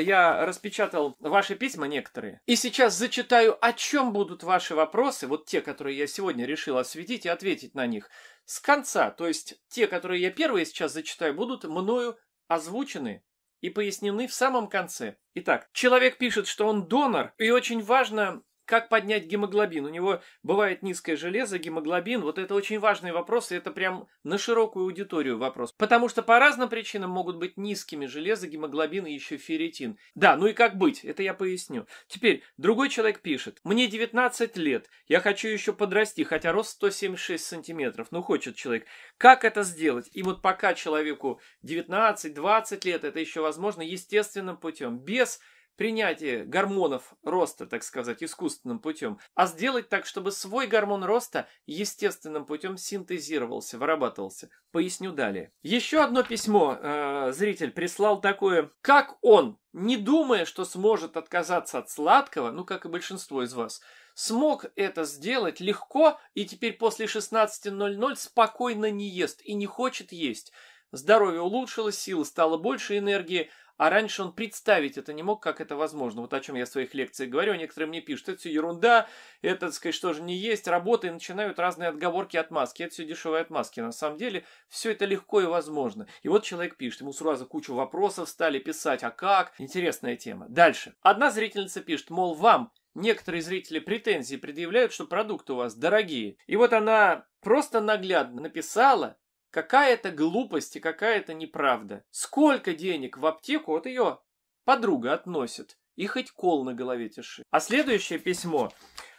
я распечатал ваши письма некоторые. И сейчас зачитаю, о чем будут ваши вопросы, вот те, которые я сегодня решил осветить и ответить на них. С конца, то есть те, которые я первые сейчас зачитаю, будут мною озвучены и пояснены в самом конце. Итак, человек пишет, что он донор, и очень важно как поднять гемоглобин? У него бывает низкое железо, гемоглобин. Вот это очень важный вопрос, и это прям на широкую аудиторию вопрос. Потому что по разным причинам могут быть низкими железо, гемоглобин и еще ферритин. Да, ну и как быть? Это я поясню. Теперь, другой человек пишет. Мне 19 лет, я хочу еще подрасти, хотя рост 176 сантиметров. Ну, хочет человек. Как это сделать? И вот пока человеку 19-20 лет, это еще возможно естественным путем, без принятие гормонов роста, так сказать, искусственным путем, а сделать так, чтобы свой гормон роста естественным путем синтезировался, вырабатывался. Поясню далее. Еще одно письмо э, зритель прислал такое. Как он, не думая, что сможет отказаться от сладкого, ну, как и большинство из вас, смог это сделать легко и теперь после 16.00 спокойно не ест и не хочет есть. Здоровье улучшилось, сил стало больше, энергии – а раньше он представить это не мог, как это возможно. Вот о чем я в своих лекциях говорю, а некоторые мне пишут, это все ерунда, это, так сказать, что же не есть, работа, и начинают разные отговорки, отмазки, это все дешевые отмазки. На самом деле, все это легко и возможно. И вот человек пишет, ему сразу кучу вопросов стали писать, а как? Интересная тема. Дальше. Одна зрительница пишет, мол, вам некоторые зрители претензии предъявляют, что продукты у вас дорогие. И вот она просто наглядно написала, Какая-то глупость и какая-то неправда. Сколько денег в аптеку вот ее подруга относит. И хоть кол на голове тиши. А следующее письмо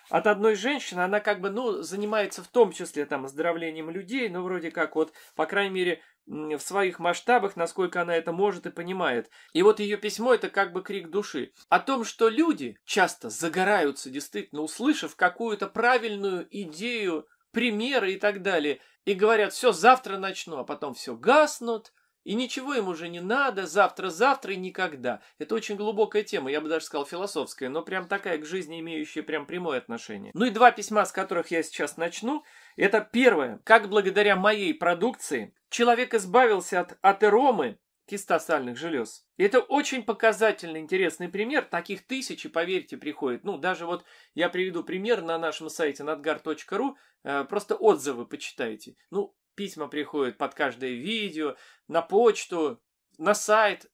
от одной женщины, она как бы, ну, занимается в том числе там оздоровлением людей, но ну, вроде как вот, по крайней мере, в своих масштабах, насколько она это может и понимает. И вот ее письмо это как бы крик души. О том, что люди часто загораются, действительно, услышав какую-то правильную идею примеры и так далее. И говорят, все, завтра начну, а потом все гаснут, и ничего им уже не надо, завтра, завтра и никогда. Это очень глубокая тема, я бы даже сказал философская, но прям такая к жизни имеющая прям прямое отношение. Ну и два письма, с которых я сейчас начну. Это первое. Как благодаря моей продукции человек избавился от атеромы, кистосальных желез. И это очень показательный, интересный пример. Таких тысячи, поверьте, приходит. Ну, даже вот я приведу пример на нашем сайте надгар.ру. Э, просто отзывы почитайте. Ну, письма приходят под каждое видео, на почту, на сайт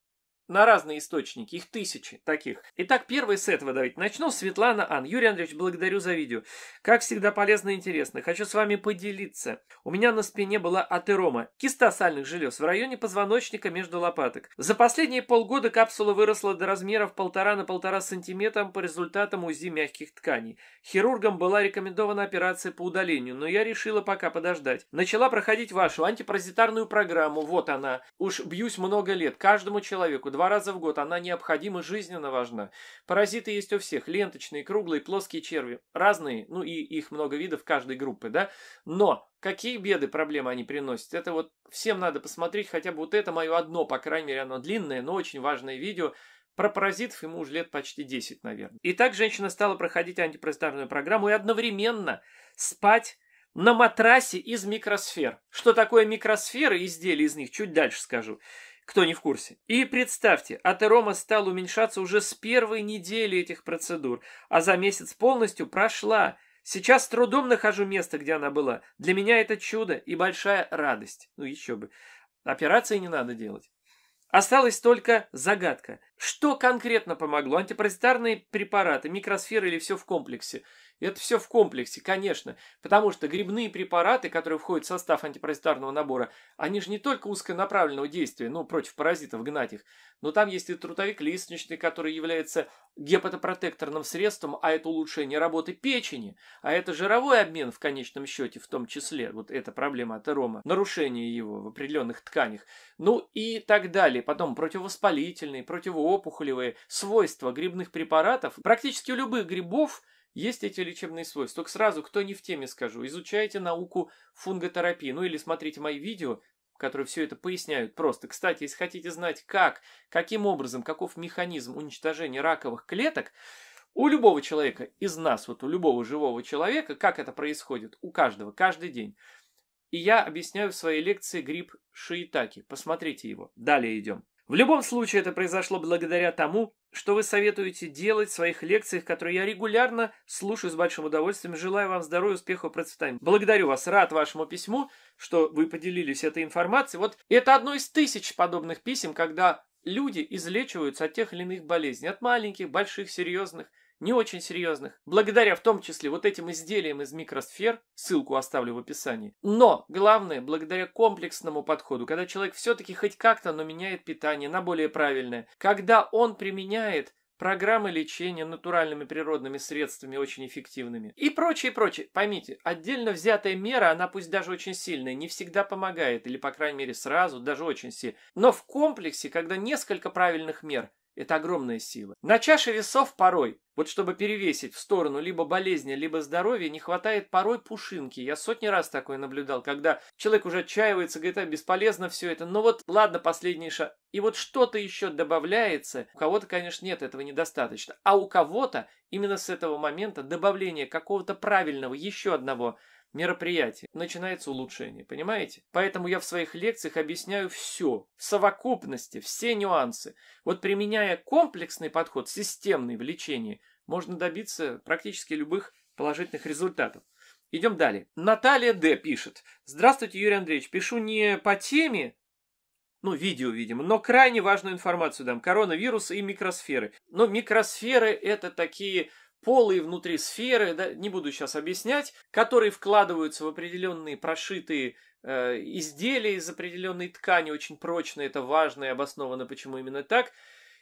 на разные источники, их тысячи таких. Итак, первый сет выдавить. Начну Светлана Ан. Юрий Андреевич, благодарю за видео. Как всегда, полезно и интересно. Хочу с вами поделиться. У меня на спине была атерома, киста сальных желез в районе позвоночника между лопаток. За последние полгода капсула выросла до размеров полтора на полтора сантиметра по результатам УЗИ мягких тканей. Хирургам была рекомендована операция по удалению, но я решила пока подождать. Начала проходить вашу антипаразитарную программу. Вот она. Уж бьюсь много лет. Каждому человеку. Два раза в год она необходима, жизненно важна. Паразиты есть у всех. Ленточные, круглые, плоские черви. Разные, ну и их много видов каждой группы, да? Но какие беды, проблемы они приносят? Это вот всем надо посмотреть хотя бы вот это мое одно, по крайней мере, оно длинное, но очень важное видео. Про паразитов ему уже лет почти 10, наверное. И так женщина стала проходить антипаразитарную программу и одновременно спать на матрасе из микросфер. Что такое микросферы, изделия из них, чуть дальше скажу кто не в курсе. И представьте, атерома стал уменьшаться уже с первой недели этих процедур, а за месяц полностью прошла. Сейчас с трудом нахожу место, где она была. Для меня это чудо и большая радость. Ну еще бы. Операции не надо делать. Осталась только загадка. Что конкретно помогло? Антипаразитарные препараты, микросферы или все в комплексе? Это все в комплексе, конечно, потому что грибные препараты, которые входят в состав антипаразитарного набора, они же не только узконаправленного действия, ну, против паразитов гнать их, но там есть и трутовик листничный, который является гепатопротекторным средством, а это улучшение работы печени, а это жировой обмен в конечном счете в том числе, вот эта проблема атерома, нарушение его в определенных тканях, ну и так далее. Потом противовоспалительные, противоопухолевые свойства грибных препаратов, практически у любых грибов – есть эти лечебные свойства. Только сразу, кто не в теме, скажу. Изучайте науку фунготерапии. Ну или смотрите мои видео, которые все это поясняют просто. Кстати, если хотите знать, как, каким образом, каков механизм уничтожения раковых клеток, у любого человека из нас, вот у любого живого человека, как это происходит, у каждого, каждый день. И я объясняю в своей лекции грипп шиитаки. Посмотрите его. Далее идем. В любом случае это произошло благодаря тому, что вы советуете делать в своих лекциях, которые я регулярно слушаю с большим удовольствием. Желаю вам здоровья, успехов и процветания. Благодарю вас, рад вашему письму, что вы поделились этой информацией. Вот это одно из тысяч подобных писем, когда люди излечиваются от тех или иных болезней, от маленьких, больших, серьезных не очень серьезных, благодаря в том числе вот этим изделиям из микросфер, ссылку оставлю в описании. Но главное, благодаря комплексному подходу, когда человек все-таки хоть как-то, но меняет питание на более правильное, когда он применяет программы лечения натуральными природными средствами очень эффективными и прочее, прочее. Поймите, отдельно взятая мера, она пусть даже очень сильная, не всегда помогает, или, по крайней мере, сразу, даже очень сильно. Но в комплексе, когда несколько правильных мер, это огромная сила. На чаше весов порой, вот чтобы перевесить в сторону либо болезни, либо здоровья, не хватает порой пушинки. Я сотни раз такое наблюдал, когда человек уже отчаивается, говорит, а, бесполезно все это. Но ну вот, ладно, последний шаг. И вот что-то еще добавляется. У кого-то, конечно, нет, этого недостаточно. А у кого-то именно с этого момента добавление какого-то правильного, еще одного Мероприятие начинается улучшение, понимаете? Поэтому я в своих лекциях объясняю все, в совокупности, все нюансы. Вот применяя комплексный подход, системный в лечении, можно добиться практически любых положительных результатов. Идем далее. Наталья Д. пишет. Здравствуйте, Юрий Андреевич. Пишу не по теме, ну, видео, видимо, но крайне важную информацию дам. Коронавирус и микросферы. Но ну, микросферы – это такие полые внутри сферы, да, не буду сейчас объяснять, которые вкладываются в определенные прошитые э, изделия из определенной ткани, очень прочно, это важно и обосновано, почему именно так.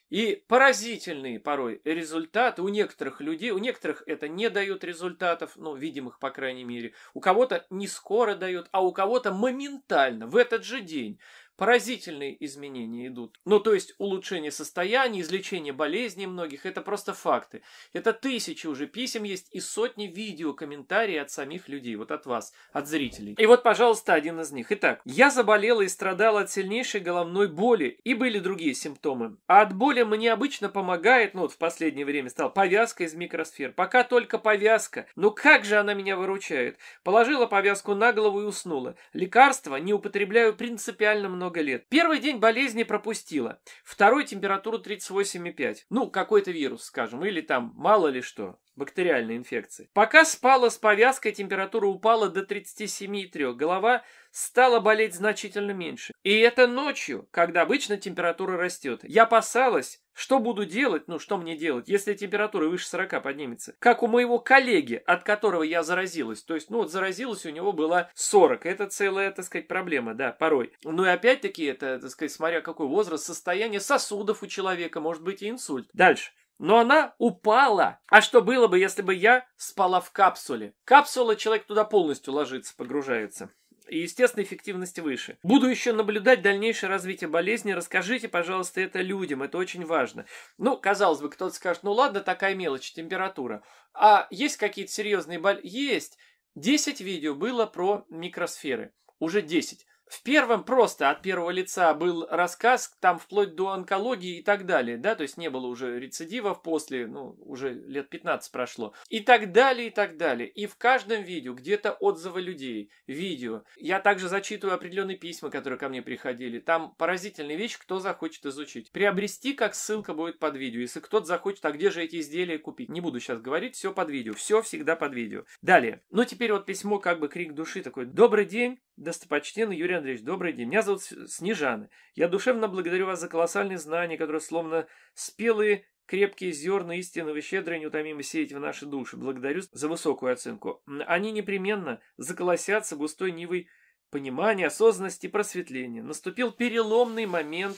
И поразительные порой результаты у некоторых людей, у некоторых это не дает результатов, ну, видимых, по крайней мере. У кого-то не скоро дает, а у кого-то моментально, в этот же день. Поразительные изменения идут. Ну, то есть улучшение состояния, излечение болезней многих, это просто факты. Это тысячи уже писем есть и сотни видео, комментарии от самих людей, вот от вас, от зрителей. И вот, пожалуйста, один из них. Итак, я заболела и страдала от сильнейшей головной боли, и были другие симптомы. А от боли мне обычно помогает, ну вот в последнее время стал, повязка из микросфер. Пока только повязка. Ну как же она меня выручает? Положила повязку на голову и уснула. Лекарства не употребляю принципиально много много лет. Первый день болезни пропустила, второй температуру 38,5. Ну, какой-то вирус, скажем, или там мало ли что бактериальной инфекции. Пока спала с повязкой, температура упала до 37,3, голова стала болеть значительно меньше. И это ночью, когда обычно температура растет. Я опасалась, что буду делать, ну что мне делать, если температура выше 40 поднимется. Как у моего коллеги, от которого я заразилась. То есть, ну вот заразилась, у него было 40. Это целая, так сказать, проблема, да, порой. Ну и опять-таки, это, так сказать, смотря какой возраст, состояние сосудов у человека, может быть и инсульт. Дальше. Но она упала. А что было бы, если бы я спала в капсуле? Капсула, человек туда полностью ложится, погружается и, естественно, эффективность выше. Буду еще наблюдать дальнейшее развитие болезни. Расскажите, пожалуйста, это людям, это очень важно. Ну, казалось бы, кто-то скажет, ну ладно, такая мелочь, температура. А есть какие-то серьезные болезни? Есть. 10 видео было про микросферы. Уже 10. В первом просто от первого лица был рассказ, там вплоть до онкологии и так далее, да, то есть не было уже рецидивов после, ну, уже лет 15 прошло, и так далее, и так далее. И в каждом видео где-то отзывы людей, видео. Я также зачитываю определенные письма, которые ко мне приходили. Там поразительная вещь, кто захочет изучить. Приобрести, как ссылка будет под видео. Если кто-то захочет, а где же эти изделия купить? Не буду сейчас говорить, все под видео, все всегда под видео. Далее. Ну, теперь вот письмо, как бы крик души такой. Добрый день, Достопочтенный Юрий Андреевич, добрый день. Меня зовут Снежана. Я душевно благодарю вас за колоссальные знания, которые словно спелые крепкие зерна истинного щедро и неутомимо сеять в наши души. Благодарю за высокую оценку. Они непременно заколосятся густой нивой понимания, осознанности и просветления. Наступил переломный момент,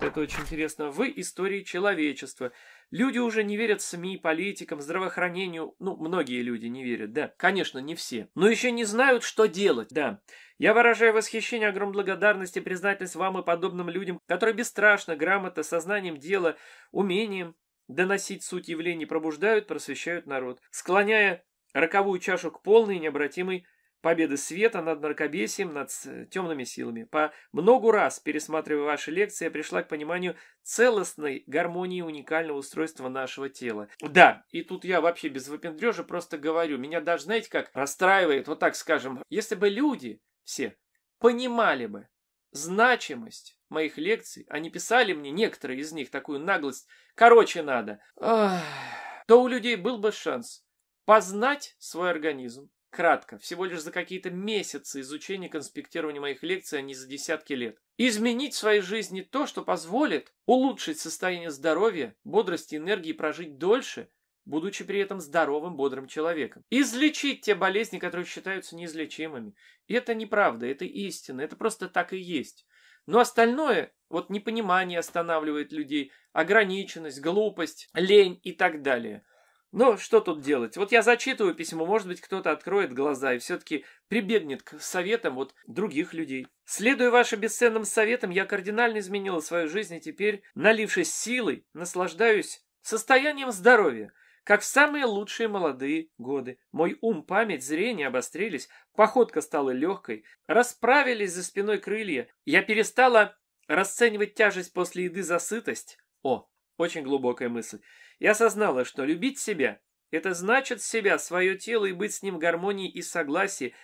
это очень интересно, в истории человечества – Люди уже не верят СМИ, политикам, здравоохранению. Ну, многие люди не верят, да. Конечно, не все. Но еще не знают, что делать, да. Я выражаю восхищение, огромную благодарность и признательность вам и подобным людям, которые бесстрашно, грамотно, сознанием дела, умением доносить суть явлений пробуждают, просвещают народ, склоняя роковую чашу к полной и необратимой победы света над мракобесием, над темными силами. По многу раз, пересматривая ваши лекции, я пришла к пониманию целостной гармонии уникального устройства нашего тела. Да, и тут я вообще без выпендрежа просто говорю, меня даже, знаете, как расстраивает, вот так скажем, если бы люди все понимали бы значимость моих лекций, они писали мне, некоторые из них, такую наглость, короче, надо, то у людей был бы шанс познать свой организм, Кратко, всего лишь за какие-то месяцы изучения конспектирования моих лекций, а не за десятки лет. Изменить в своей жизни то, что позволит улучшить состояние здоровья, бодрости, энергии и прожить дольше, будучи при этом здоровым, бодрым человеком. Излечить те болезни, которые считаются неизлечимыми. И это неправда, это истина, это просто так и есть. Но остальное, вот непонимание останавливает людей, ограниченность, глупость, лень и так далее – ну, что тут делать? Вот я зачитываю письмо, может быть, кто-то откроет глаза и все-таки прибегнет к советам вот других людей. Следуя вашим бесценным советам, я кардинально изменила свою жизнь и теперь, налившись силой, наслаждаюсь состоянием здоровья, как в самые лучшие молодые годы. Мой ум, память, зрение обострились, походка стала легкой, расправились за спиной крылья. Я перестала расценивать тяжесть после еды за сытость. О, очень глубокая мысль. Я осознала, что любить себя – это значит себя, свое тело и быть с ним в гармонии и согласии,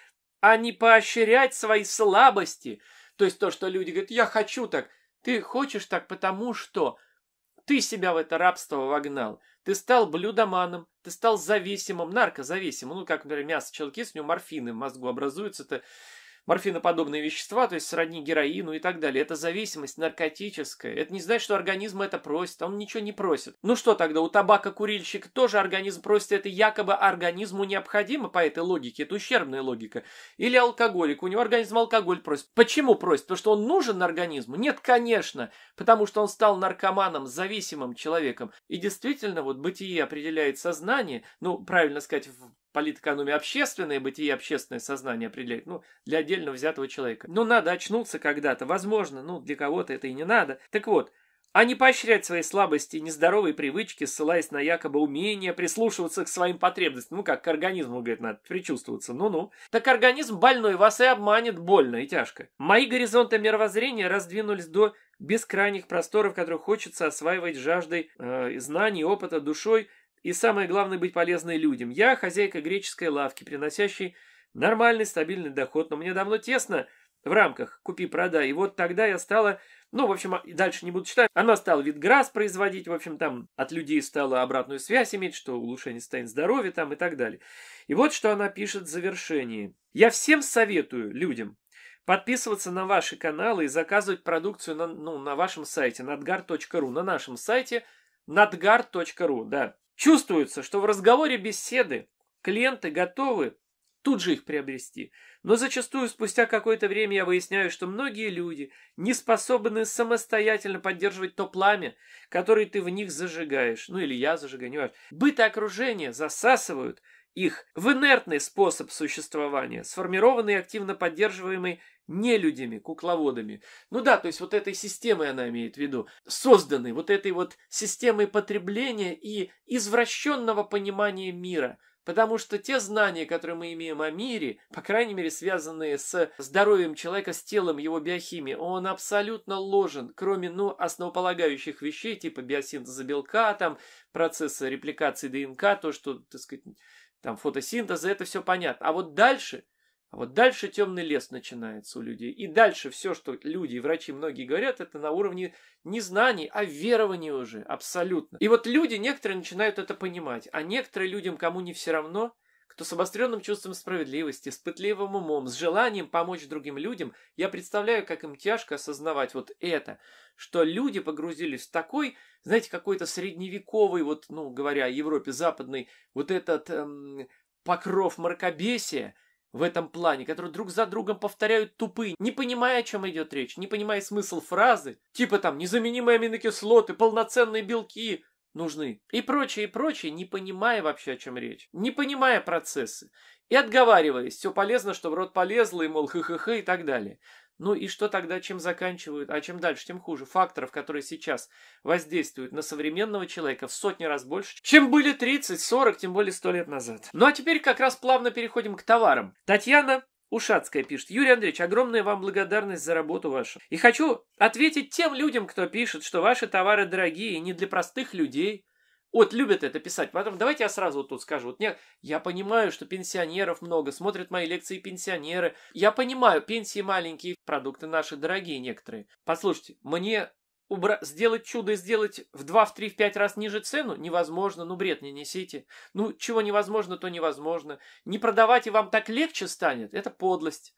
а не поощрять свои слабости. То есть то, что люди говорят, я хочу так, ты хочешь так, потому что ты себя в это рабство вогнал. Ты стал блюдоманом, ты стал зависимым, наркозависимым. Ну, как, например, мясо челки, с него морфины в мозгу образуются. -то морфиноподобные вещества, то есть сродни героину и так далее. Это зависимость наркотическая. Это не значит, что организм это просит, он ничего не просит. Ну что тогда, у табака-курильщика тоже организм просит это якобы организму необходимо по этой логике, это ущербная логика. Или алкоголик, у него организм алкоголь просит. Почему просит? Потому что он нужен организму? Нет, конечно, потому что он стал наркоманом, зависимым человеком. И действительно, вот бытие определяет сознание, ну, правильно сказать, в политэкономия общественная, бытие общественное сознание определяет, ну, для отдельно взятого человека. Но ну, надо очнуться когда-то, возможно, ну, для кого-то это и не надо. Так вот, а не поощрять свои слабости и нездоровые привычки, ссылаясь на якобы умение прислушиваться к своим потребностям. Ну как, к организму, говорит, надо причувствоваться. Ну-ну. Так организм больной вас и обманет больно и тяжко. Мои горизонты мировоззрения раздвинулись до бескрайних просторов, которые хочется осваивать жаждой э, знаний, опыта, душой – и самое главное, быть полезной людям. Я хозяйка греческой лавки, приносящей нормальный стабильный доход, но мне давно тесно в рамках купи-продай. И вот тогда я стала, ну, в общем, дальше не буду читать, она стала витграсс производить, в общем, там от людей стала обратную связь иметь, что улучшение состояния здоровья там и так далее. И вот что она пишет в завершении. Я всем советую людям подписываться на ваши каналы и заказывать продукцию на, ну, на вашем сайте nadgar.ru, на нашем сайте nadgar.ru, да. Чувствуется, что в разговоре беседы клиенты готовы тут же их приобрести. Но зачастую спустя какое-то время я выясняю, что многие люди не способны самостоятельно поддерживать то пламя, которое ты в них зажигаешь. Ну или я зажигаю, Быт и окружение засасывают их в инертный способ существования, сформированный активно поддерживаемый не людьми кукловодами. Ну да, то есть вот этой системой она имеет в виду, созданной вот этой вот системой потребления и извращенного понимания мира. Потому что те знания, которые мы имеем о мире, по крайней мере, связанные с здоровьем человека, с телом его биохимией он абсолютно ложен, кроме, ну, основополагающих вещей, типа биосинтеза белка, там, процесса репликации ДНК, то, что, так сказать, там, фотосинтеза, это все понятно. А вот дальше а вот дальше темный лес начинается у людей. И дальше все, что люди и врачи многие говорят, это на уровне не знаний, а верования уже, абсолютно. И вот люди, некоторые начинают это понимать, а некоторые людям, кому не все равно, кто с обостренным чувством справедливости, с пытливым умом, с желанием помочь другим людям, я представляю, как им тяжко осознавать вот это, что люди погрузились в такой, знаете, какой-то средневековый, вот, ну, говоря о Европе Западной, вот этот эм, покров мракобесия – в этом плане, которые друг за другом повторяют тупые, не понимая, о чем идет речь, не понимая смысл фразы, типа там незаменимые аминокислоты, полноценные белки нужны и прочее, и прочее, не понимая вообще, о чем речь, не понимая процессы и отговариваясь, все полезно, чтобы рот полезло, и мол, хы-хы-хы и так далее. Ну и что тогда, чем заканчивают, а чем дальше, тем хуже. Факторов, которые сейчас воздействуют на современного человека в сотни раз больше, чем были 30, 40, тем более 100 лет назад. Ну а теперь как раз плавно переходим к товарам. Татьяна Ушацкая пишет. Юрий Андреевич, огромная вам благодарность за работу вашу. И хочу ответить тем людям, кто пишет, что ваши товары дорогие не для простых людей, вот любят это писать. Поэтому давайте я сразу вот тут скажу. Вот нет, я понимаю, что пенсионеров много, смотрят мои лекции пенсионеры. Я понимаю, пенсии маленькие, продукты наши дорогие некоторые. Послушайте, мне убра... сделать чудо и сделать в 2, в 3, в 5 раз ниже цену невозможно. Ну, бред не несите. Ну, чего невозможно, то невозможно. Не продавать и вам так легче станет. Это подлость.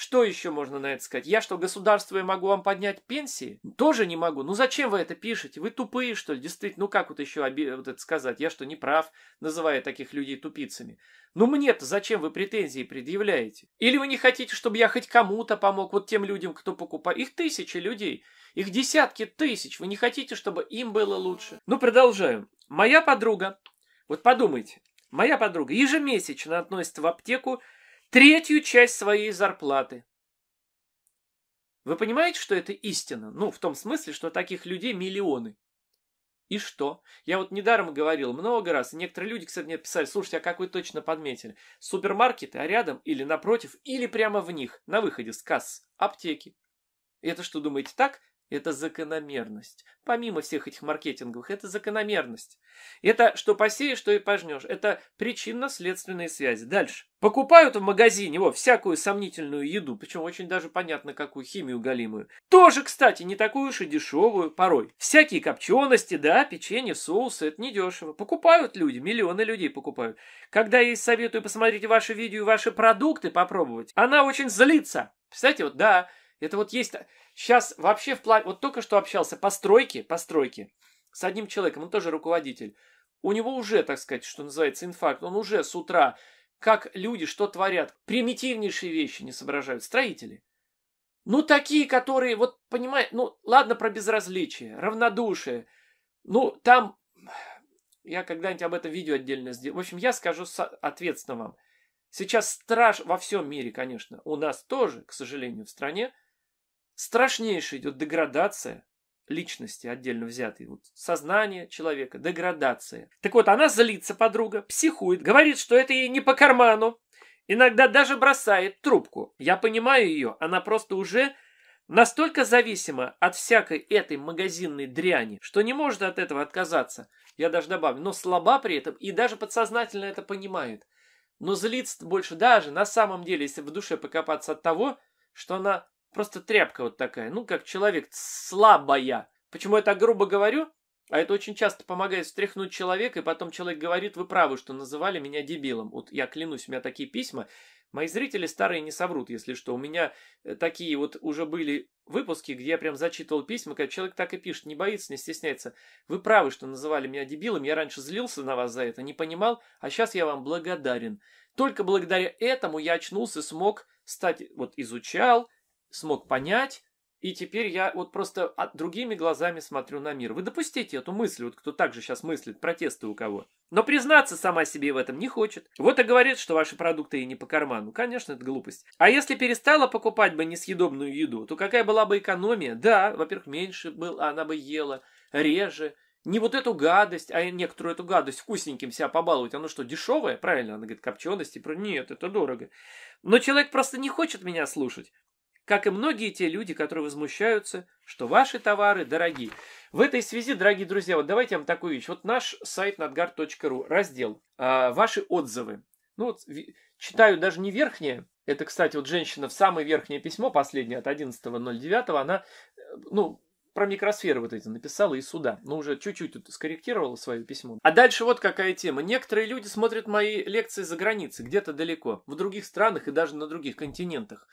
Что еще можно на это сказать? Я что, государство, я могу вам поднять пенсии? Тоже не могу. Ну зачем вы это пишете? Вы тупые, что ли? Действительно, ну как вот еще оби... вот это сказать? Я что, не прав, называя таких людей тупицами? Ну мне-то зачем вы претензии предъявляете? Или вы не хотите, чтобы я хоть кому-то помог, вот тем людям, кто покупает? Их тысячи людей, их десятки тысяч. Вы не хотите, чтобы им было лучше? Ну продолжаем. Моя подруга, вот подумайте, моя подруга ежемесячно относит в аптеку третью часть своей зарплаты. Вы понимаете, что это истина? Ну, в том смысле, что таких людей миллионы. И что? Я вот недаром говорил много раз, и некоторые люди, кстати, мне писали, слушайте, а как вы точно подметили? Супермаркеты, а рядом или напротив, или прямо в них, на выходе с касс, аптеки. И это что, думаете, так? Это закономерность. Помимо всех этих маркетинговых, это закономерность. Это что посеешь, что и пожнешь. Это причинно-следственные связи. Дальше. Покупают в магазине во, всякую сомнительную еду, причем очень даже понятно, какую химию галимую. Тоже, кстати, не такую уж и дешевую порой. Всякие копчености, да, печенье, соусы, это недешево. Покупают люди, миллионы людей покупают. Когда я ей советую посмотреть ваши видео и ваши продукты попробовать, она очень злится. Кстати, вот да, это вот есть... Сейчас э, вообще в плане... Вот только что общался по стройке, по стройке, с одним человеком, он тоже руководитель. У него уже, так сказать, что называется, инфаркт. Он уже с утра, как люди, что творят. Примитивнейшие вещи не соображают. Строители. Ну, такие, которые, вот, понимаете, ну, ладно про безразличие, равнодушие. Ну, там, я когда-нибудь об этом видео отдельно сделаю. В общем, я скажу ответственно вам. Сейчас страж во всем мире, конечно, у нас тоже, к сожалению, в стране – страшнейшая идет деградация личности отдельно взятой, вот сознание человека, деградация. Так вот, она злится, подруга, психует, говорит, что это ей не по карману, иногда даже бросает трубку. Я понимаю ее, она просто уже настолько зависима от всякой этой магазинной дряни, что не может от этого отказаться. Я даже добавлю, но слаба при этом и даже подсознательно это понимает. Но злится больше даже на самом деле, если в душе покопаться от того, что она Просто тряпка вот такая, ну, как человек, слабая. Почему я так грубо говорю? А это очень часто помогает встряхнуть человека, и потом человек говорит, вы правы, что называли меня дебилом. Вот я клянусь, у меня такие письма. Мои зрители старые не соврут, если что. У меня э, такие вот уже были выпуски, где я прям зачитывал письма, когда человек так и пишет, не боится, не стесняется. Вы правы, что называли меня дебилом, я раньше злился на вас за это, не понимал, а сейчас я вам благодарен. Только благодаря этому я очнулся, смог стать, вот изучал, смог понять, и теперь я вот просто другими глазами смотрю на мир. Вы допустите эту мысль, вот кто также сейчас мыслит, протесты у кого. Но признаться сама себе в этом не хочет. Вот и говорит, что ваши продукты и не по карману. Конечно, это глупость. А если перестала покупать бы несъедобную еду, то какая была бы экономия? Да, во-первых, меньше был, а она бы ела реже. Не вот эту гадость, а некоторую эту гадость вкусненьким себя побаловать. Оно что, дешевое? Правильно, она говорит, копчености. Нет, это дорого. Но человек просто не хочет меня слушать как и многие те люди, которые возмущаются, что ваши товары дороги. В этой связи, дорогие друзья, вот давайте я вам такую вещь. Вот наш сайт надгар.ру, раздел э, «Ваши отзывы». Ну вот читаю даже не верхнее, это, кстати, вот женщина в самое верхнее письмо, последнее от 11.09, она, э, ну, про микросферы вот эти написала и сюда. Ну уже чуть-чуть тут скорректировала свое письмо. А дальше вот какая тема. Некоторые люди смотрят мои лекции за границей, где-то далеко, в других странах и даже на других континентах.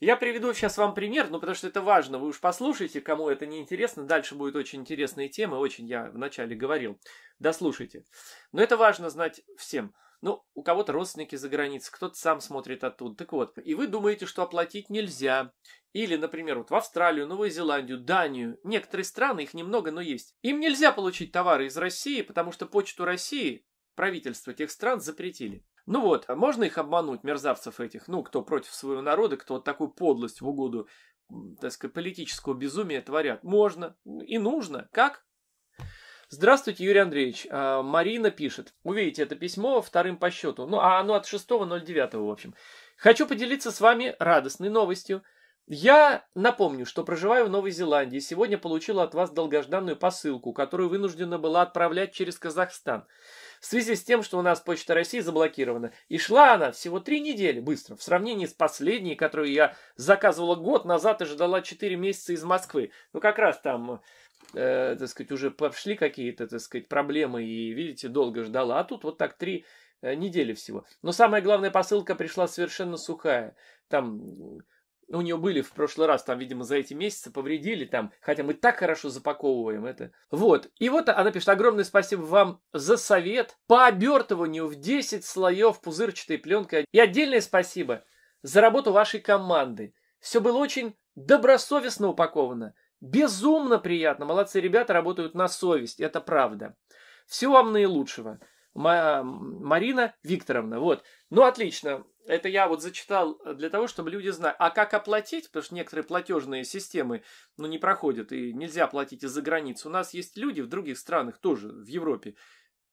Я приведу сейчас вам пример, ну потому что это важно, вы уж послушайте, кому это не интересно, дальше будет очень интересная тема, очень я вначале говорил, дослушайте. Но это важно знать всем. Ну, у кого-то родственники за границей, кто-то сам смотрит оттуда. Так вот, и вы думаете, что оплатить нельзя. Или, например, вот в Австралию, Новую Зеландию, Данию. Некоторые страны, их немного, но есть. Им нельзя получить товары из России, потому что почту России правительство тех стран запретили. Ну вот, а можно их обмануть, мерзавцев этих, ну, кто против своего народа, кто вот такую подлость в угоду, так сказать, политического безумия творят? Можно ну, и нужно. Как? Здравствуйте, Юрий Андреевич. А, Марина пишет. Увидите это письмо вторым по счету. Ну, а оно от 6.09, в общем. Хочу поделиться с вами радостной новостью. Я напомню, что проживаю в Новой Зеландии. Сегодня получила от вас долгожданную посылку, которую вынуждена была отправлять через Казахстан в связи с тем, что у нас Почта России заблокирована. И шла она всего три недели быстро, в сравнении с последней, которую я заказывала год назад и ждала 4 месяца из Москвы. Ну, как раз там, э, так сказать, уже пошли какие-то, так сказать, проблемы, и, видите, долго ждала. А тут вот так три э, недели всего. Но самая главная посылка пришла совершенно сухая. Там у нее были в прошлый раз, там, видимо, за эти месяцы повредили, там, хотя мы так хорошо запаковываем это. Вот. И вот она пишет, огромное спасибо вам за совет по обертыванию в 10 слоев пузырчатой пленкой. И отдельное спасибо за работу вашей команды. Все было очень добросовестно упаковано. Безумно приятно. Молодцы ребята работают на совесть, это правда. Всего вам наилучшего. Марина Викторовна. Вот. Ну, отлично. Это я вот зачитал для того, чтобы люди знали. А как оплатить? Потому что некоторые платежные системы ну, не проходят, и нельзя платить из-за границы. У нас есть люди в других странах тоже, в Европе.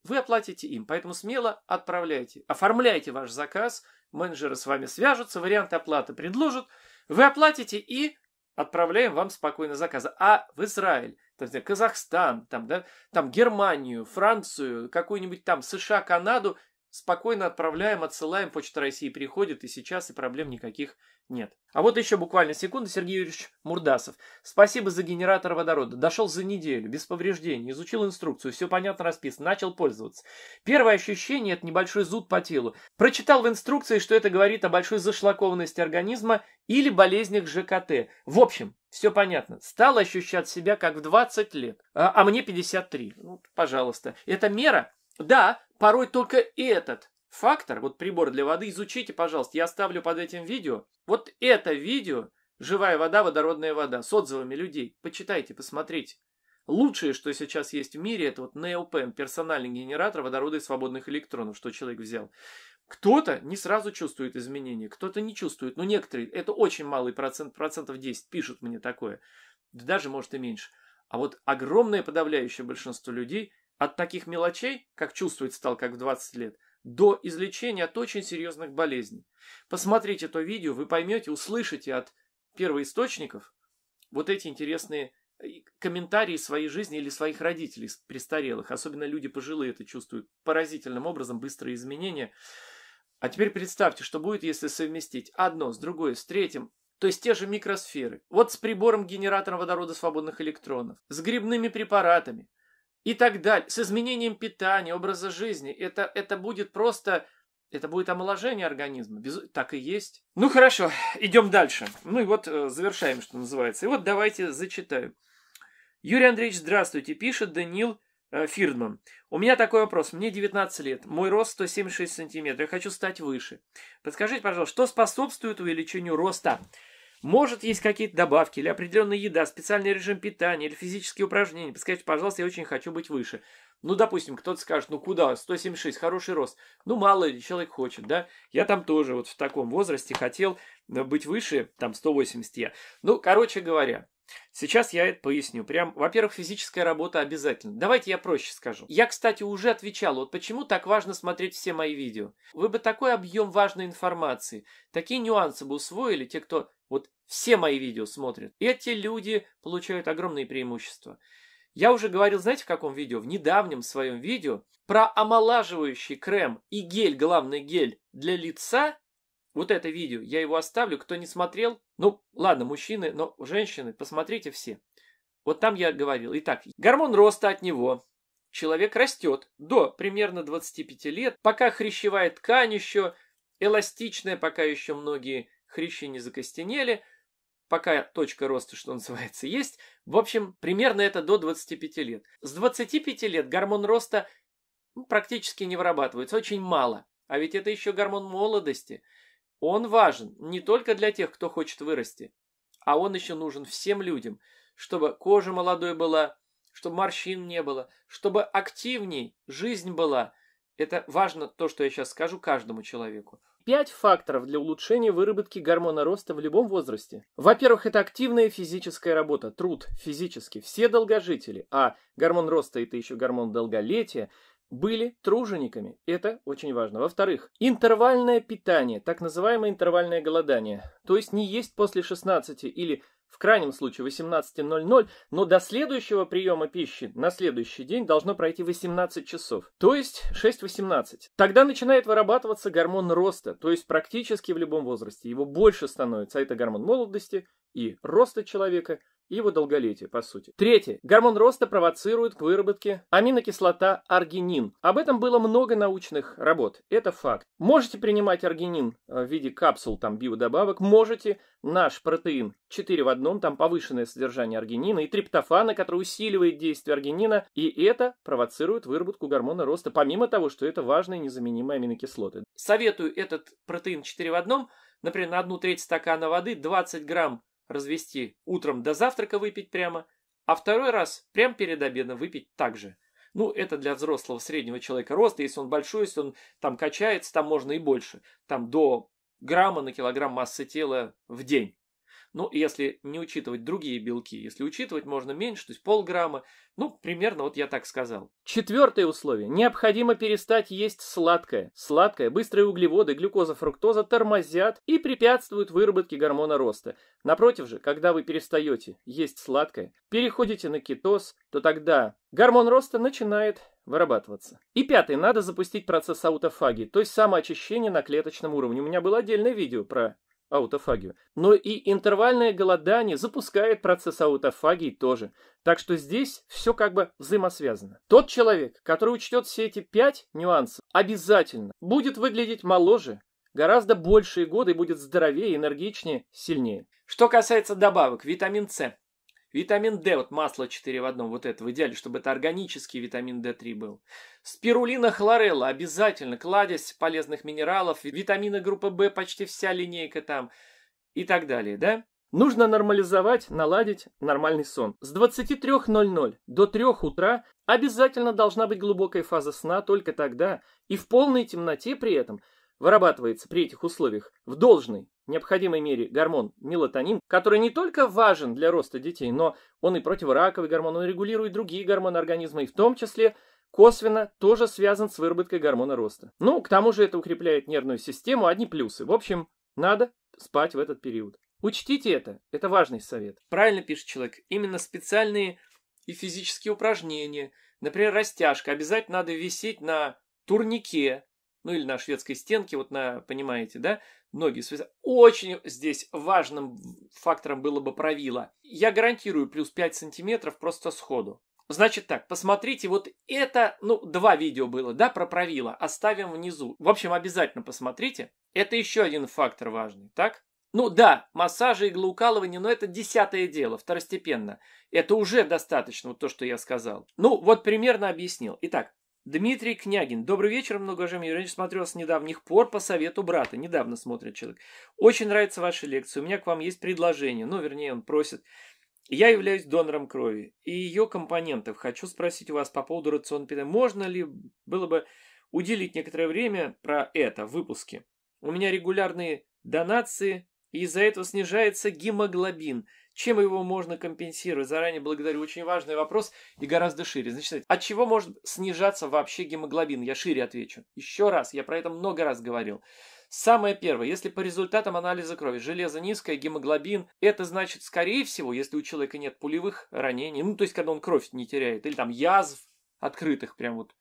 Вы оплатите им, поэтому смело отправляйте. Оформляйте ваш заказ, менеджеры с вами свяжутся, варианты оплаты предложат. Вы оплатите и отправляем вам спокойно заказы. А в Израиль, там, Казахстан, там, да, там Германию, Францию, какую-нибудь там США, Канаду – Спокойно отправляем, отсылаем, Почта России приходит, и сейчас, и проблем никаких нет. А вот еще буквально секунда Сергей Юрьевич Мурдасов. Спасибо за генератор водорода. Дошел за неделю, без повреждений, изучил инструкцию, все понятно расписано, начал пользоваться. Первое ощущение – это небольшой зуд по телу. Прочитал в инструкции, что это говорит о большой зашлакованности организма или болезнях ЖКТ. В общем, все понятно. Стал ощущать себя как в 20 лет, а, а мне 53. Ну, пожалуйста. Это мера да, порой только этот фактор, вот прибор для воды, изучите, пожалуйста, я оставлю под этим видео. Вот это видео «Живая вода, водородная вода» с отзывами людей. Почитайте, посмотрите. Лучшее, что сейчас есть в мире, это вот NeoPen, персональный генератор водорода и свободных электронов, что человек взял. Кто-то не сразу чувствует изменения, кто-то не чувствует, но некоторые, это очень малый процент, процентов 10 пишут мне такое, даже может и меньше. А вот огромное подавляющее большинство людей – от таких мелочей, как чувствовать стал как в 20 лет, до излечения от очень серьезных болезней. Посмотрите то видео, вы поймете, услышите от первоисточников вот эти интересные э, комментарии своей жизни или своих родителей престарелых. Особенно люди пожилые это чувствуют. Поразительным образом быстрые изменения. А теперь представьте, что будет, если совместить одно с другой, с третьим. То есть те же микросферы. Вот с прибором генератора водорода свободных электронов, с грибными препаратами – и так далее, с изменением питания, образа жизни. Это, это будет просто, это будет омоложение организма. Без, так и есть. Ну хорошо, идем дальше. Ну и вот э, завершаем, что называется. И вот давайте зачитаю. Юрий Андреевич, здравствуйте, пишет Данил э, Фирдман. У меня такой вопрос. Мне 19 лет, мой рост 176 сантиметров, я хочу стать выше. Подскажите, пожалуйста, что способствует увеличению роста? Может, есть какие-то добавки или определенная еда, специальный режим питания или физические упражнения. Подскажите, пожалуйста, я очень хочу быть выше. Ну, допустим, кто-то скажет, ну куда, 176, хороший рост. Ну, мало ли, человек хочет, да. Я там тоже вот в таком возрасте хотел э, быть выше, там 180 я. Ну, короче говоря, Сейчас я это поясню. Прям, во-первых, физическая работа обязательно. Давайте я проще скажу. Я, кстати, уже отвечал, вот почему так важно смотреть все мои видео. Вы бы такой объем важной информации, такие нюансы бы усвоили те, кто вот все мои видео смотрят. Эти люди получают огромные преимущества. Я уже говорил, знаете, в каком видео? В недавнем своем видео про омолаживающий крем и гель, главный гель для лица. Вот это видео, я его оставлю. Кто не смотрел, ну, ладно, мужчины, но женщины, посмотрите все. Вот там я говорил. Итак, гормон роста от него. Человек растет до примерно 25 лет, пока хрящевая ткань еще эластичная, пока еще многие хрящи не закостенели, пока точка роста, что называется, есть. В общем, примерно это до 25 лет. С 25 лет гормон роста ну, практически не вырабатывается, очень мало. А ведь это еще гормон молодости – он важен не только для тех, кто хочет вырасти, а он еще нужен всем людям, чтобы кожа молодой была, чтобы морщин не было, чтобы активней жизнь была. Это важно то, что я сейчас скажу каждому человеку. Пять факторов для улучшения выработки гормона роста в любом возрасте. Во-первых, это активная физическая работа, труд физически. Все долгожители, а гормон роста это еще гормон долголетия, были тружениками. Это очень важно. Во-вторых, интервальное питание, так называемое интервальное голодание. То есть не есть после 16 или в крайнем случае 18.00, но до следующего приема пищи на следующий день должно пройти 18 часов, то есть 6-18. Тогда начинает вырабатываться гормон роста, то есть практически в любом возрасте. Его больше становится, а это гормон молодости и роста человека – и его долголетие, по сути. Третье. Гормон роста провоцирует к выработке аминокислота аргинин. Об этом было много научных работ. Это факт. Можете принимать аргинин э, в виде капсул там биодобавок, можете наш протеин 4 в одном, там повышенное содержание аргинина и триптофана, который усиливает действие аргинина, и это провоцирует выработку гормона роста, помимо того, что это важные незаменимые аминокислоты. Советую этот протеин 4 в одном, например, на одну треть стакана воды 20 грамм развести, утром до завтрака выпить прямо, а второй раз прямо перед обедом выпить также. Ну, это для взрослого среднего человека роста, если он большой, если он там качается, там можно и больше, там до грамма на килограмм массы тела в день. Ну, если не учитывать другие белки, если учитывать можно меньше, то есть полграмма, ну, примерно вот я так сказал. Четвертое условие. Необходимо перестать есть сладкое. Сладкое, быстрые углеводы, глюкоза, фруктоза тормозят и препятствуют выработке гормона роста. Напротив же, когда вы перестаете есть сладкое, переходите на кетоз, то тогда гормон роста начинает вырабатываться. И пятый, надо запустить процесс аутофагии, то есть самоочищение на клеточном уровне. У меня было отдельное видео про аутофагию. Но и интервальное голодание запускает процесс аутофагии тоже. Так что здесь все как бы взаимосвязано. Тот человек, который учтет все эти пять нюансов, обязательно будет выглядеть моложе, гораздо большие годы будет здоровее, энергичнее, сильнее. Что касается добавок, витамин С. Витамин D, вот масло 4 в одном, вот это в идеале, чтобы это органический витамин D3 был. Спирулина хлорелла, обязательно, кладезь полезных минералов, витамины группы В, почти вся линейка там и так далее, да? Нужно нормализовать, наладить нормальный сон. С 23.00 до 3 утра обязательно должна быть глубокая фаза сна только тогда и в полной темноте при этом вырабатывается при этих условиях в должной необходимой мере гормон мелатонин, который не только важен для роста детей, но он и противораковый гормон, он регулирует другие гормоны организма, и в том числе косвенно тоже связан с выработкой гормона роста. Ну, к тому же это укрепляет нервную систему, одни плюсы. В общем, надо спать в этот период. Учтите это, это важный совет. Правильно пишет человек, именно специальные и физические упражнения, например, растяжка, обязательно надо висеть на турнике, ну или на шведской стенке, вот на, понимаете, да, ноги связать. Очень здесь важным фактором было бы правило. Я гарантирую плюс 5 сантиметров просто сходу. Значит так, посмотрите, вот это, ну, два видео было, да, про правило, оставим внизу. В общем, обязательно посмотрите. Это еще один фактор важный, так? Ну да, массажи, иглоукалывание, но это десятое дело, второстепенно. Это уже достаточно, вот то, что я сказал. Ну, вот примерно объяснил. Итак, Дмитрий Княгин. Добрый вечер, многоуважаемый Юрий Смотрел с недавних пор по совету брата. Недавно смотрит человек. Очень нравится ваша лекция. У меня к вам есть предложение. Ну, вернее, он просит. Я являюсь донором крови и ее компонентов. Хочу спросить у вас по поводу рациона питания. Можно ли было бы уделить некоторое время про это в выпуске? У меня регулярные донации, и из-за этого снижается гемоглобин – чем его можно компенсировать? Заранее благодарю. Очень важный вопрос и гораздо шире. Значит, от чего может снижаться вообще гемоглобин? Я шире отвечу. Еще раз, я про это много раз говорил. Самое первое, если по результатам анализа крови железо низкое, гемоглобин, это значит, скорее всего, если у человека нет пулевых ранений, ну, то есть, когда он кровь не теряет, или там язв открытых прям вот,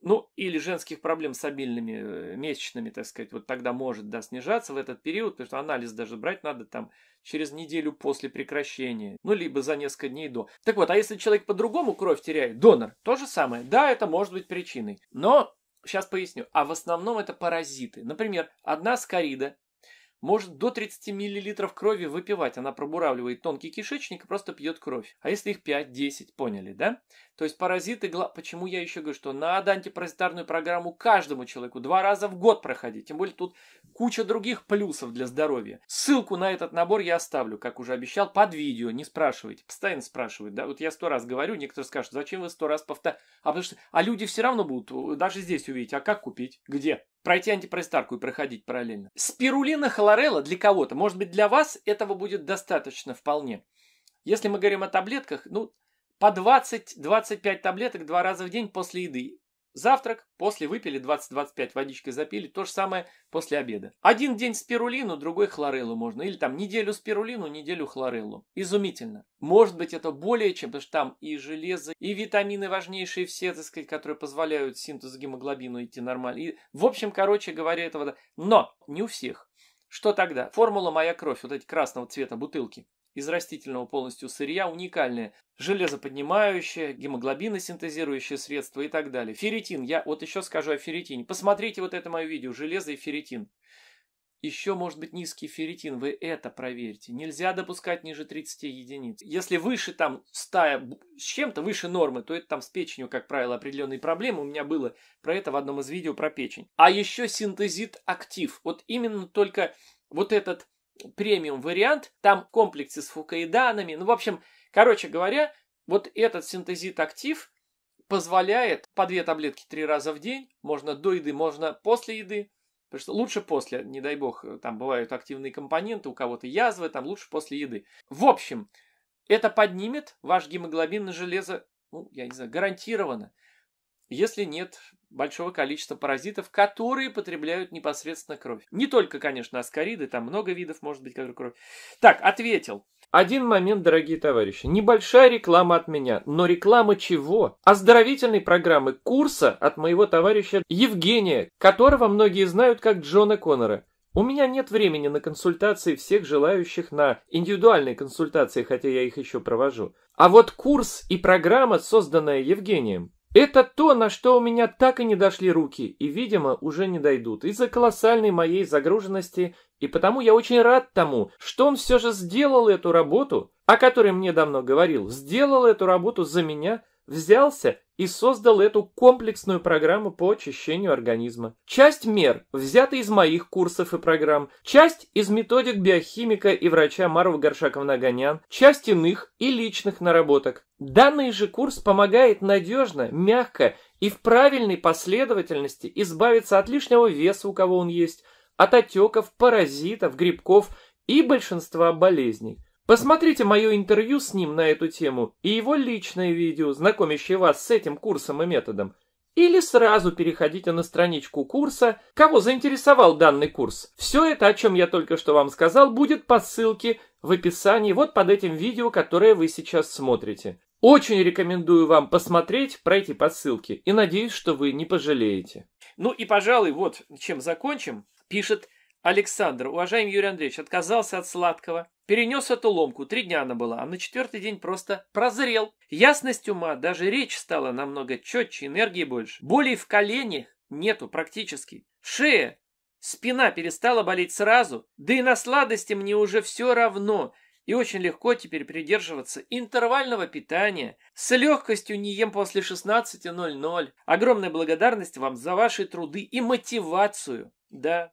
ну, или женских проблем с обильными э, месячными, так сказать, вот тогда может, да, снижаться в этот период, потому что анализ даже брать надо там через неделю после прекращения, ну, либо за несколько дней до. Так вот, а если человек по-другому кровь теряет, донор, то же самое. Да, это может быть причиной, но сейчас поясню. А в основном это паразиты. Например, одна скорида может до 30 мл крови выпивать. Она пробуравливает тонкий кишечник и просто пьет кровь. А если их 5-10, поняли, да? То есть паразиты... Почему я еще говорю, что надо антипаразитарную программу каждому человеку два раза в год проходить. Тем более тут куча других плюсов для здоровья. Ссылку на этот набор я оставлю, как уже обещал, под видео. Не спрашивайте. Постоянно спрашивают. Да? Вот я сто раз говорю, некоторые скажут, зачем вы сто раз повторяете? А, потому что... а люди все равно будут э, даже здесь увидеть. А как купить? Где? пройти антипаразитарку и проходить параллельно. Спирулина хлорелла для кого-то, может быть для вас этого будет достаточно вполне. Если мы говорим о таблетках, ну, по 20-25 таблеток два раза в день после еды. Завтрак, после выпили 20-25 водичкой запили, то же самое после обеда. Один день спирулину, другой хлореллу можно. Или там неделю спирулину, неделю хлореллу. Изумительно. Может быть это более чем, потому что там и железо, и витамины важнейшие все, так сказать, которые позволяют синтез гемоглобину идти нормально. И, в общем, короче говоря, этого... Но не у всех. Что тогда? Формула «Моя кровь», вот эти красного цвета бутылки из растительного полностью сырья уникальные. Железоподнимающие, гемоглобиносинтезирующие средства и так далее. Ферритин. Я вот еще скажу о ферритине. Посмотрите вот это мое видео. Железо и ферритин. Еще может быть низкий ферритин, вы это проверьте. Нельзя допускать ниже 30 единиц. Если выше там 100 с чем-то, выше нормы, то это там с печенью, как правило, определенные проблемы. У меня было про это в одном из видео про печень. А еще синтезит актив. Вот именно только вот этот премиум вариант, там комплексе с фукаиданами, ну, в общем, короче говоря, вот этот синтезит актив позволяет по две таблетки три раза в день, можно до еды, можно после еды, потому что лучше после, не дай бог, там бывают активные компоненты, у кого-то язвы, там лучше после еды. В общем, это поднимет ваш гемоглобин на железо, ну, я не знаю, гарантированно. Если нет, большого количества паразитов, которые потребляют непосредственно кровь. Не только, конечно, аскариды, там много видов может быть, как кровь. Так, ответил. Один момент, дорогие товарищи. Небольшая реклама от меня, но реклама чего? Оздоровительной программы курса от моего товарища Евгения, которого многие знают как Джона Коннора. У меня нет времени на консультации всех желающих на индивидуальные консультации, хотя я их еще провожу. А вот курс и программа, созданная Евгением, это то, на что у меня так и не дошли руки, и, видимо, уже не дойдут, из-за колоссальной моей загруженности, и потому я очень рад тому, что он все же сделал эту работу, о которой мне давно говорил, сделал эту работу за меня – взялся и создал эту комплексную программу по очищению организма. Часть мер взята из моих курсов и программ, часть из методик биохимика и врача Марва горшакова Наганян, часть иных и личных наработок. Данный же курс помогает надежно, мягко и в правильной последовательности избавиться от лишнего веса, у кого он есть, от отеков, паразитов, грибков и большинства болезней. Посмотрите мое интервью с ним на эту тему и его личное видео, знакомящее вас с этим курсом и методом. Или сразу переходите на страничку курса, кого заинтересовал данный курс. Все это, о чем я только что вам сказал, будет по ссылке в описании вот под этим видео, которое вы сейчас смотрите. Очень рекомендую вам посмотреть, пройти по ссылке и надеюсь, что вы не пожалеете. Ну и, пожалуй, вот чем закончим. Пишет Александр. Уважаемый Юрий Андреевич, отказался от сладкого, Перенес эту ломку, три дня она была, а на четвертый день просто прозрел. Ясность ума, даже речь стала намного четче, энергии больше. Болей в коленях нету практически. Шея, спина перестала болеть сразу, да и на сладости мне уже все равно. И очень легко теперь придерживаться интервального питания. С легкостью не ем после 16.00. Огромная благодарность вам за ваши труды и мотивацию. Да,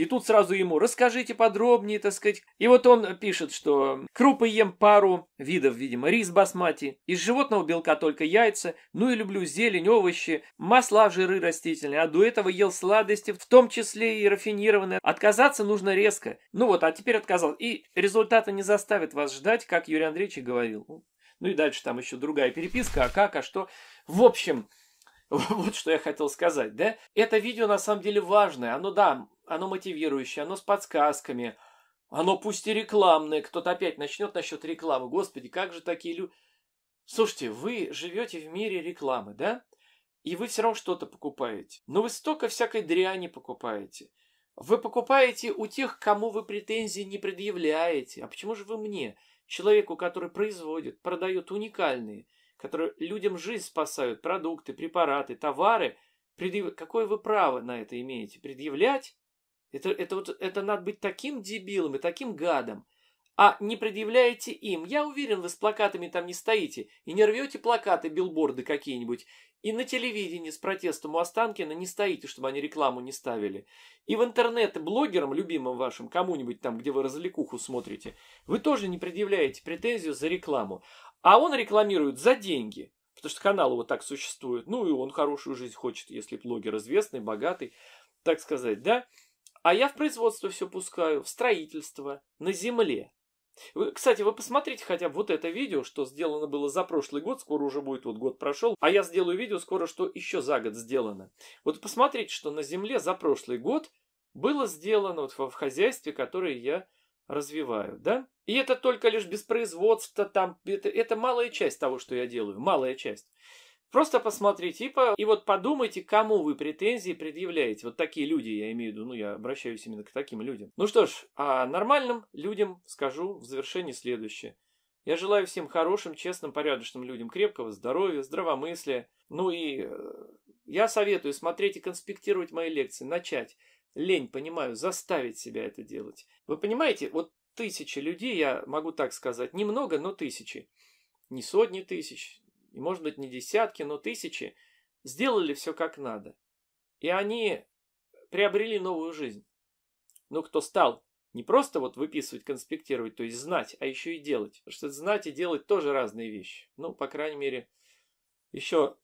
и тут сразу ему «расскажите подробнее», так сказать. И вот он пишет, что крупы ем пару видов, видимо, рис басмати, из животного белка только яйца, ну и люблю зелень, овощи, масла, жиры растительные, а до этого ел сладости, в том числе и рафинированные. Отказаться нужно резко. Ну вот, а теперь отказал. И результаты не заставят вас ждать, как Юрий Андреевич и говорил. Ну и дальше там еще другая переписка, а как, а что. В общем, Вот что я хотел сказать, да? Это видео на самом деле важное. Оно, да, оно мотивирующее, оно с подсказками. Оно пусть и рекламное. Кто-то опять начнет насчет рекламы. Господи, как же такие люди... Слушайте, вы живете в мире рекламы, да? И вы все равно что-то покупаете. Но вы столько всякой дряни покупаете. Вы покупаете у тех, кому вы претензии не предъявляете. А почему же вы мне, человеку, который производит, продает уникальные, которые людям жизнь спасают, продукты, препараты, товары, предъяв... какое вы право на это имеете? Предъявлять? Это, это, вот, это надо быть таким дебилом и таким гадом. А не предъявляете им. Я уверен, вы с плакатами там не стоите и не рвете плакаты, билборды какие-нибудь. И на телевидении с протестом у Останкина не стоите, чтобы они рекламу не ставили. И в интернет блогерам, любимым вашим, кому-нибудь там, где вы развлекуху смотрите, вы тоже не предъявляете претензию за рекламу. А он рекламирует за деньги, потому что канал его так существует. Ну и он хорошую жизнь хочет, если блогер известный, богатый, так сказать, да? А я в производство все пускаю, в строительство, на земле. Вы, кстати, вы посмотрите хотя бы вот это видео, что сделано было за прошлый год, скоро уже будет, вот год прошел, а я сделаю видео скоро, что еще за год сделано. Вот посмотрите, что на земле за прошлый год было сделано вот в хозяйстве, которое я развиваю, да? И это только лишь без производства, там, это, это малая часть того, что я делаю, малая часть. Просто посмотрите и, по, и вот подумайте, кому вы претензии предъявляете. Вот такие люди, я имею в виду, ну, я обращаюсь именно к таким людям. Ну что ж, а нормальным людям скажу в завершении следующее. Я желаю всем хорошим, честным, порядочным людям крепкого здоровья, здравомыслия. Ну и э, я советую смотреть и конспектировать мои лекции, начать лень, понимаю, заставить себя это делать. Вы понимаете, вот тысячи людей, я могу так сказать, немного, но тысячи, не сотни тысяч, и, может быть, не десятки, но тысячи, сделали все как надо. И они приобрели новую жизнь. Но кто стал не просто вот выписывать, конспектировать, то есть знать, а еще и делать. Потому что знать и делать тоже разные вещи. Ну, по крайней мере, еще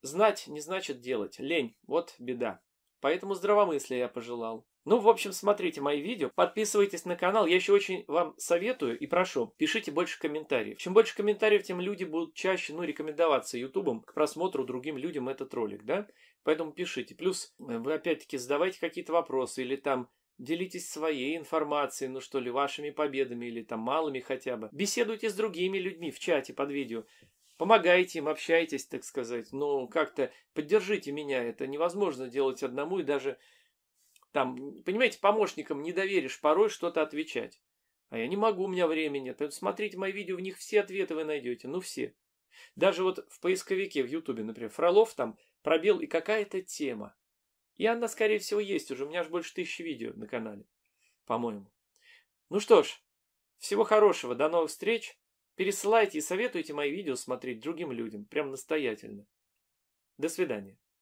знать не значит делать. Лень. Вот беда. Поэтому здравомыслие я пожелал. Ну, в общем, смотрите мои видео, подписывайтесь на канал. Я еще очень вам советую и прошу, пишите больше комментариев. Чем больше комментариев, тем люди будут чаще, ну, рекомендоваться Ютубом к просмотру другим людям этот ролик, да? Поэтому пишите. Плюс э, вы, опять-таки, задавайте какие-то вопросы или там Делитесь своей информацией, ну что ли, вашими победами или там малыми хотя бы. Беседуйте с другими людьми в чате под видео. Помогайте им, общайтесь, так сказать, Ну, как-то поддержите меня. Это невозможно делать одному и даже там, понимаете, помощникам не доверишь порой что-то отвечать. А я не могу, у меня времени нет. Смотрите мои видео, в них все ответы вы найдете, ну все. Даже вот в поисковике в Ютубе, например, Фролов там пробел и какая-то тема. И она, скорее всего, есть уже. У меня аж больше тысячи видео на канале, по-моему. Ну что ж, всего хорошего, до новых встреч. Пересылайте и советуйте мои видео смотреть другим людям, прям настоятельно. До свидания.